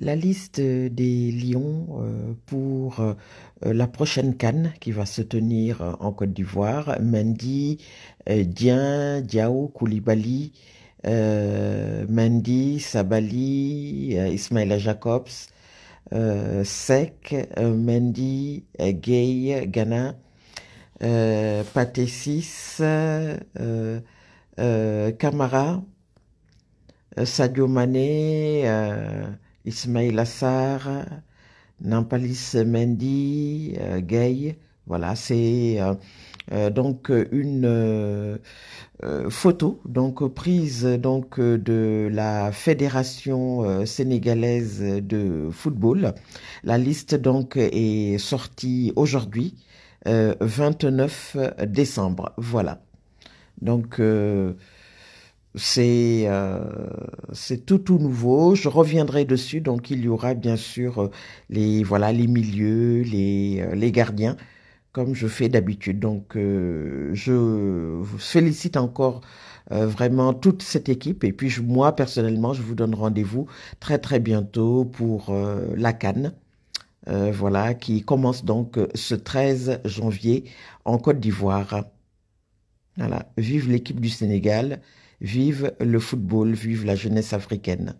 la liste des lions euh, pour euh, la prochaine canne qui va se tenir euh, en Côte d'Ivoire. Mendy, Dien, Diao, Koulibaly, Mendi, Mendy, Sabali, Ismaila Jacobs, sec Sek, Mendy, Gay, Ghana, euh, Kamara, Camara, Sadio Mané, Ismail Assar, Nampalis Mendy, euh, Gay. Voilà, c'est euh, euh, donc une photo donc prise donc de la fédération sénégalaise de football. La liste donc est sortie aujourd'hui, 29 décembre. Voilà. Donc c'est euh, c'est tout tout nouveau. Je reviendrai dessus. Donc il y aura bien sûr euh, les voilà les milieux, les euh, les gardiens comme je fais d'habitude. Donc je vous félicite encore vraiment toute cette équipe et puis moi personnellement je vous donne rendez-vous très très bientôt pour la Cannes. voilà, qui commence donc ce 13 janvier en Côte d'Ivoire. Voilà, vive l'équipe du Sénégal Vive le football, vive la jeunesse africaine.